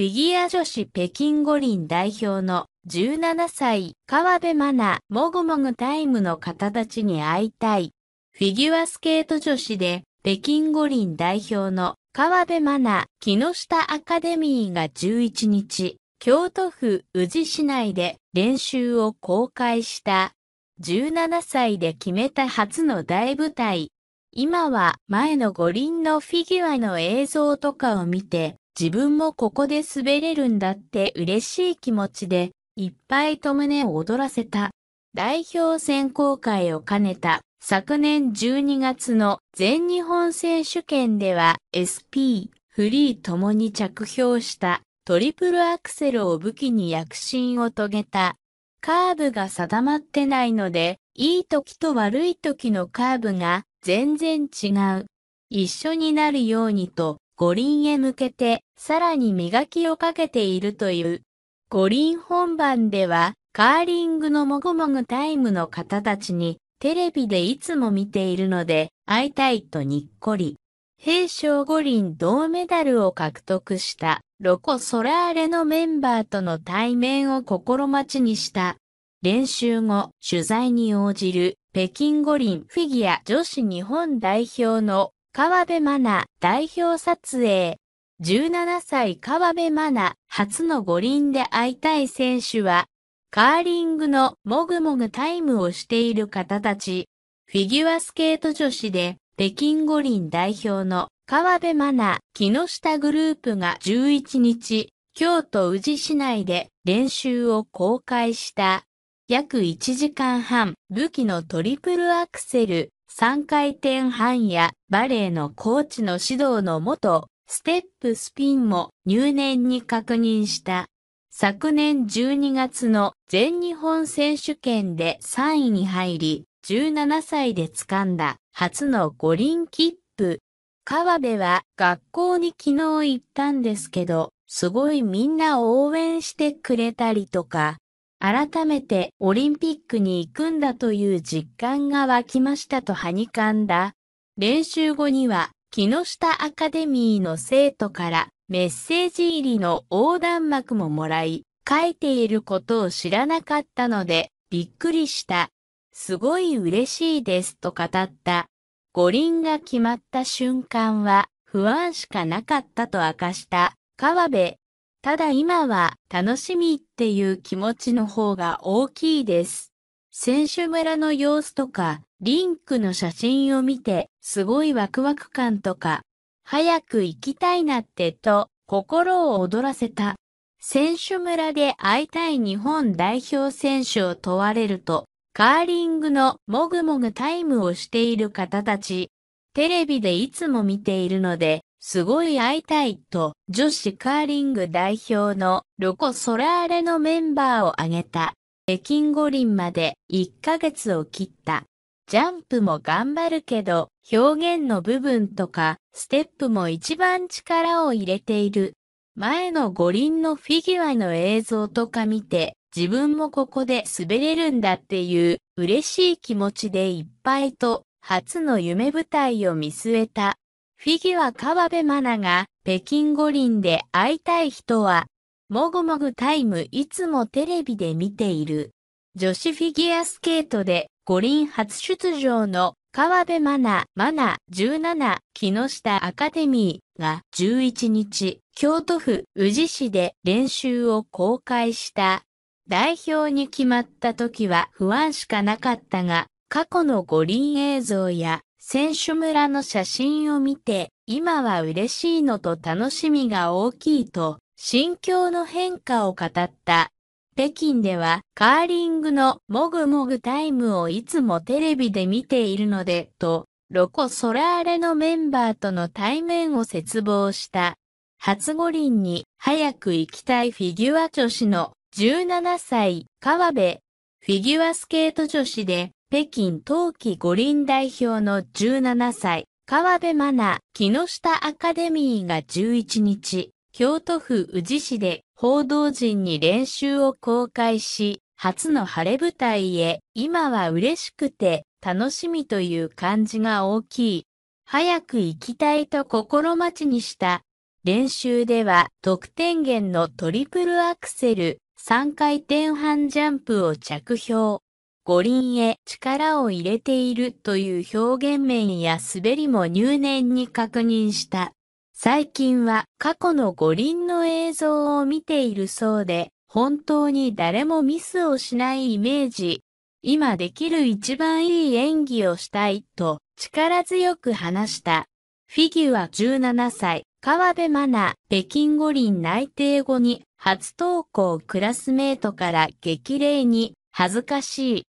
フィギュア女子北京五輪代表の17歳川辺真奈もぐもぐタイムの方たちに会いたい。フィギュアスケート女子で北京五輪代表の川辺真奈木下アカデミーが11日、京都府宇治市内で練習を公開した。17歳で決めた初の大舞台。今は前の五輪のフィギュアの映像とかを見て自分もここで滑れるんだって嬉しい気持ちで、いっぱいと胸を躍らせた。代表選考会を兼ねた昨年12月の全日本選手権では SP、フリーともに着氷したトリプルアクセルを武器に躍進を遂げた。カーブが定まってないので、いい時と悪い時のカーブが全然違う。一緒になるようにと五輪へ向けてさらに磨きをかけているという。五輪本番ではカーリングのもぐもぐタイムの方たちにテレビでいつも見ているので会いたいとにっこり。平昌五輪銅メダルを獲得したロコ・ソラーレのメンバーとの対面を心待ちにした。練習後、取材に応じる北京五輪フィギュア女子日本代表の川辺真奈代表撮影。17歳川辺真奈初の五輪で会いたい選手は、カーリングのもぐもぐタイムをしている方たち。フィギュアスケート女子で北京五輪代表の川辺真奈、木下グループが11日、京都宇治市内で練習を公開した。約1時間半、武器のトリプルアクセル、3回転半やバレーのコーチの指導のもと、ステップスピンも入念に確認した。昨年12月の全日本選手権で3位に入り、17歳で掴んだ初の五輪切符。川辺は学校に昨日行ったんですけど、すごいみんな応援してくれたりとか、改めてオリンピックに行くんだという実感が湧きましたとはにかんだ。練習後には、木下アカデミーの生徒からメッセージ入りの横断幕ももらい、書いていることを知らなかったので、びっくりした。すごい嬉しいですと語った。五輪が決まった瞬間は不安しかなかったと明かした川辺ただ今は楽しみっていう気持ちの方が大きいです。選手村の様子とか、リンクの写真を見て、すごいワクワク感とか、早く行きたいなってと、心を躍らせた。選手村で会いたい日本代表選手を問われると、カーリングのもぐもぐタイムをしている方たち、テレビでいつも見ているので、すごい会いたいと女子カーリング代表のロコ・ソラーレのメンバーを挙げた。北京五輪まで1ヶ月を切った。ジャンプも頑張るけど、表現の部分とか、ステップも一番力を入れている。前の五輪のフィギュアの映像とか見て、自分もここで滑れるんだっていう嬉しい気持ちでいっぱいと、初の夢舞台を見据えた。フィギュア河辺マナが北京五輪で会いたい人は、もぐもぐタイムいつもテレビで見ている。女子フィギュアスケートで五輪初出場の河辺マナ、マナ17、木下アカデミーが11日、京都府宇治市で練習を公開した。代表に決まった時は不安しかなかったが、過去の五輪映像や選手村の写真を見て、今は嬉しいのと楽しみが大きいと、心境の変化を語った。北京ではカーリングのもぐもぐタイムをいつもテレビで見ているので、と、ロコ・ソラーレのメンバーとの対面を絶望した。初五輪に早く行きたいフィギュア女子の17歳、川辺。フィギュアスケート女子で北京冬季五輪代表の17歳、川辺真奈、木下アカデミーが11日、京都府宇治市で報道陣に練習を公開し、初の晴れ舞台へ、今は嬉しくて、楽しみという感じが大きい。早く行きたいと心待ちにした。練習では得点源のトリプルアクセル、3回転半ジャンプを着氷。五輪へ力を入れているという表現面や滑りも入念に確認した。最近は過去の五輪の映像を見ているそうで、本当に誰もミスをしないイメージ。今できる一番いい演技をしたいと力強く話した。フィギュア17歳、河辺真奈、北京五輪内定後に初登校クラスメートから激励に恥ずかしい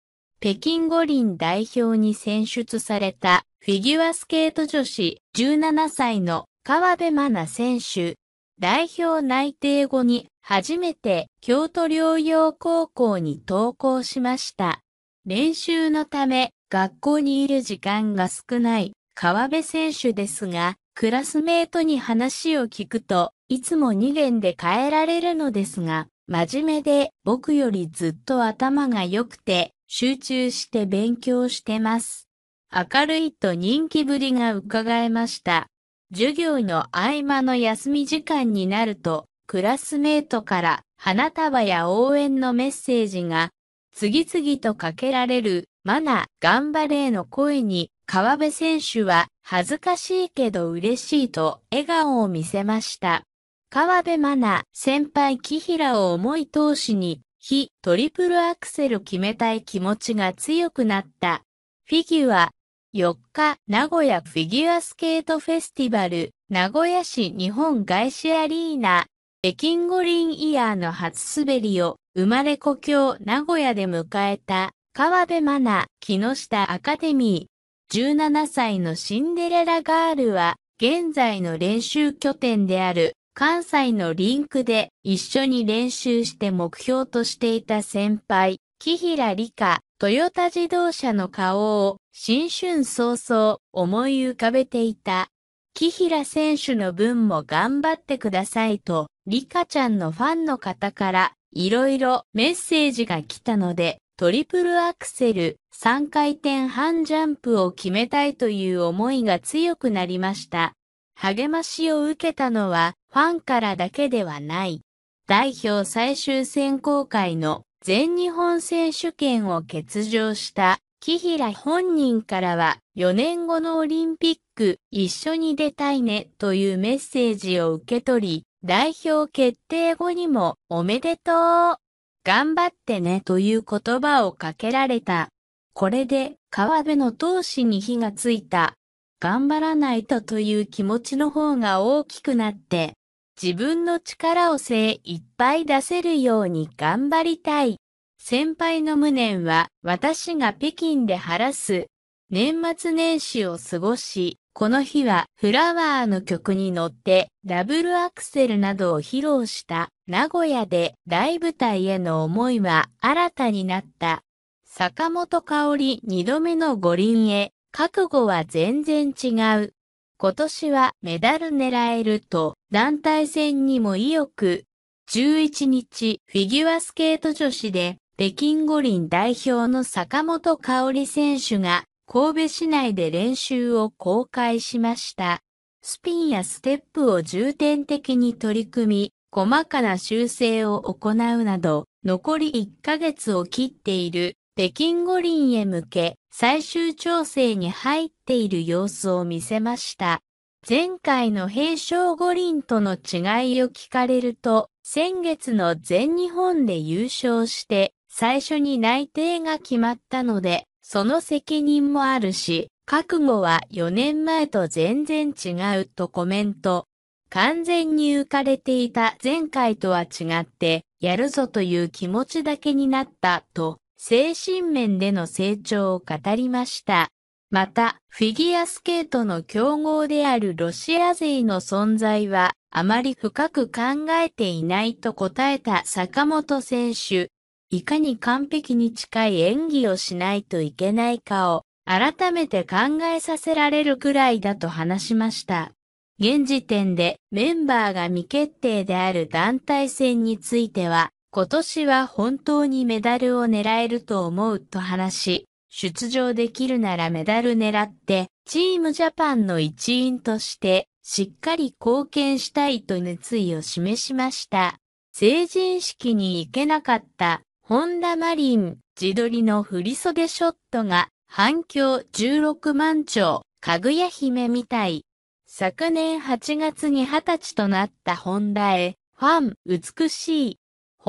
北京五輪代表に選出されたフィギュアスケート女子17歳の川辺真奈選手。代表内定後に初めて京都療養高校に登校しました。練習のため学校にいる時間が少ない川辺選手ですが、クラスメートに話を聞くと、いつも2元で変えられるのですが、真面目で僕よりずっと頭が良くて集中して勉強してます。明るいと人気ぶりが伺えました。授業の合間の休み時間になると、クラスメートから花束や応援のメッセージが次々とかけられるマナ、頑張れの声に川辺選手は恥ずかしいけど嬉しいと笑顔を見せました。川辺マナ先輩木平を思い通しに非トリプルアクセル決めたい気持ちが強くなった。フィギュア4日、名古屋フィギュアスケートフェスティバル、名古屋市日本外資アリーナ、北京五輪イヤーの初滑りを生まれ故郷名古屋で迎えた川辺真奈、木下アカデミー。17歳のシンデレラガールは現在の練習拠点である関西のリンクで一緒に練習して目標としていた先輩、木平理香、トヨタ自動車の顔を新春早々思い浮かべていた。木平選手の分も頑張ってくださいと、理香ちゃんのファンの方からいろいろメッセージが来たので、トリプルアクセル、3回転半ジャンプを決めたいという思いが強くなりました。励ましを受けたのは、ファンからだけではない。代表最終選考会の全日本選手権を欠場した木平本人からは4年後のオリンピック一緒に出たいねというメッセージを受け取り、代表決定後にもおめでとう頑張ってねという言葉をかけられた。これで川辺の闘志に火がついた。頑張らないとという気持ちの方が大きくなって自分の力を精いっぱい出せるように頑張りたい。先輩の無念は私が北京で晴らす。年末年始を過ごし、この日はフラワーの曲に乗ってダブルアクセルなどを披露した名古屋で大舞台への思いは新たになった。坂本香織二度目の五輪へ覚悟は全然違う。今年はメダル狙えると団体戦にも意欲。11日、フィギュアスケート女子で北京五輪代表の坂本香織選手が神戸市内で練習を公開しました。スピンやステップを重点的に取り組み、細かな修正を行うなど、残り1ヶ月を切っている北京五輪へ向け最終調整に入っている様子を見せました。前回の平昌五輪との違いを聞かれると、先月の全日本で優勝して最初に内定が決まったので、その責任もあるし、覚悟は4年前と全然違うとコメント。完全に浮かれていた前回とは違って、やるぞという気持ちだけになったと精神面での成長を語りました。また、フィギュアスケートの競合であるロシア勢の存在は、あまり深く考えていないと答えた坂本選手。いかに完璧に近い演技をしないといけないかを改めて考えさせられるくらいだと話しました。現時点でメンバーが未決定である団体戦については今年は本当にメダルを狙えると思うと話し、出場できるならメダル狙って、チームジャパンの一員として、しっかり貢献したいと熱意を示しました。成人式に行けなかった、本田マリン、自撮りの振袖ショットが、反響16万兆、かぐや姫みたい。昨年8月に20歳となった本田へ、ファン、美しい、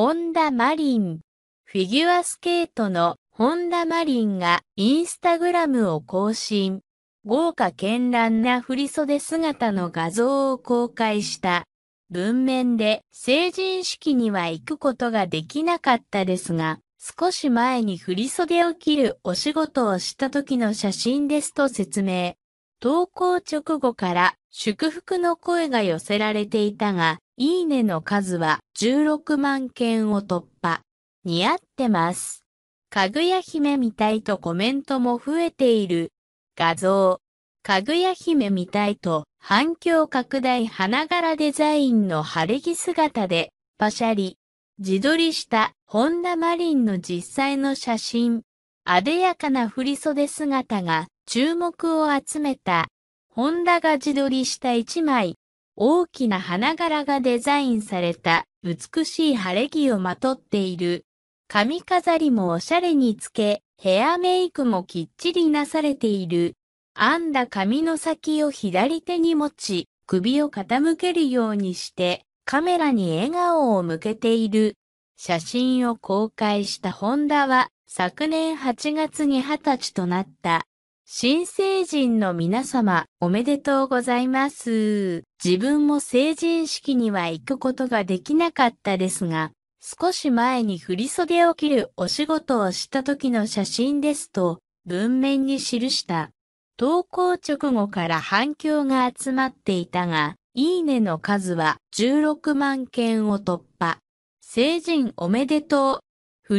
ホンダマリン。フィギュアスケートのホンダマリンがインスタグラムを更新。豪華絢爛な振袖姿の画像を公開した。文面で成人式には行くことができなかったですが、少し前に振袖を切るお仕事をした時の写真ですと説明。投稿直後から祝福の声が寄せられていたが、いいねの数は16万件を突破。似合ってます。かぐや姫みたいとコメントも増えている。画像。かぐや姫みたいと反響拡大花柄デザインの晴れ着姿で、パシャリ。自撮りした本田マリンの実際の写真。あでやかな振袖姿が注目を集めた。ホンダが自撮りした一枚。大きな花柄がデザインされた美しい晴れ着をまとっている。髪飾りもおしゃれにつけ、ヘアメイクもきっちりなされている。編んだ髪の先を左手に持ち、首を傾けるようにして、カメラに笑顔を向けている。写真を公開したホンダは、昨年8月に20歳となった。新成人の皆様、おめでとうございます。自分も成人式には行くことができなかったですが、少し前に振袖を着るお仕事をした時の写真ですと、文面に記した。投稿直後から反響が集まっていたが、いいねの数は16万件を突破。成人おめでとう。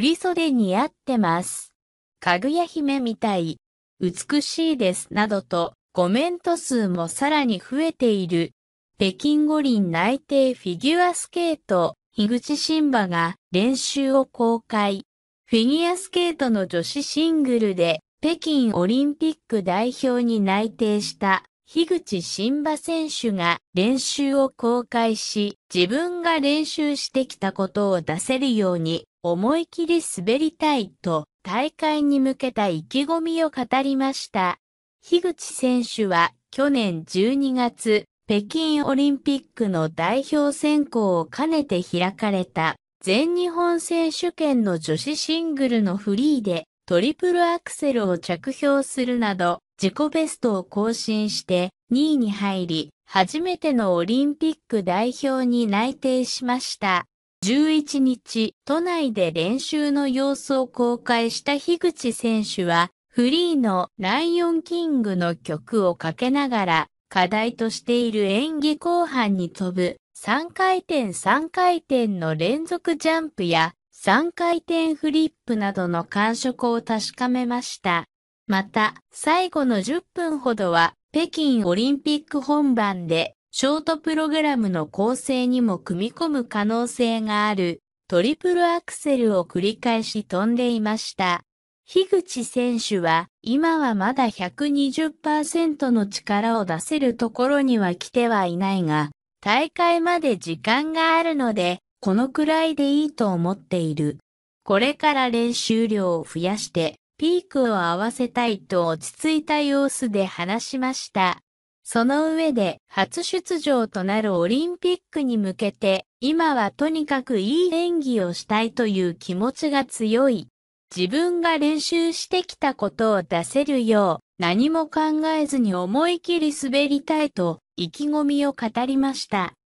振袖似合ってます。かぐや姫みたい。美しいですなどとコメント数もさらに増えている。北京五輪内定フィギュアスケート、樋口新馬が練習を公開。フィギュアスケートの女子シングルで北京オリンピック代表に内定した樋口新馬選手が練習を公開し、自分が練習してきたことを出せるように思い切り滑りたいと大会に向けた意気込みを語りました。樋口選手は去年12月、北京オリンピックの代表選考を兼ねて開かれた全日本選手権の女子シングルのフリーでトリプルアクセルを着氷するなど自己ベストを更新して2位に入り初めてのオリンピック代表に内定しました。11日、都内で練習の様子を公開した樋口選手は、フリーのライオンキングの曲をかけながら、課題としている演技後半に飛ぶ、3回転3回転の連続ジャンプや、3回転フリップなどの感触を確かめました。また、最後の10分ほどは、北京オリンピック本番でショートプログラムの構成にも組み込む可能性があるトリプルアクセルを繰り返し飛んでいました。樋口選手は今はまだ120%の力を出せるところには来てはいないが、大会まで時間があるので、このくらいでいいと思っている。これから練習量を増やして、ピークを合わせたいと落ち着いた様子で話しました。その上で初出場となるオリンピックに向けて、今はとにかくいい演技をしたいという気持ちが強い。自分が練習してきたことを出せるよう、何も考えずに思い切り滑りたいと意気込みを語りました。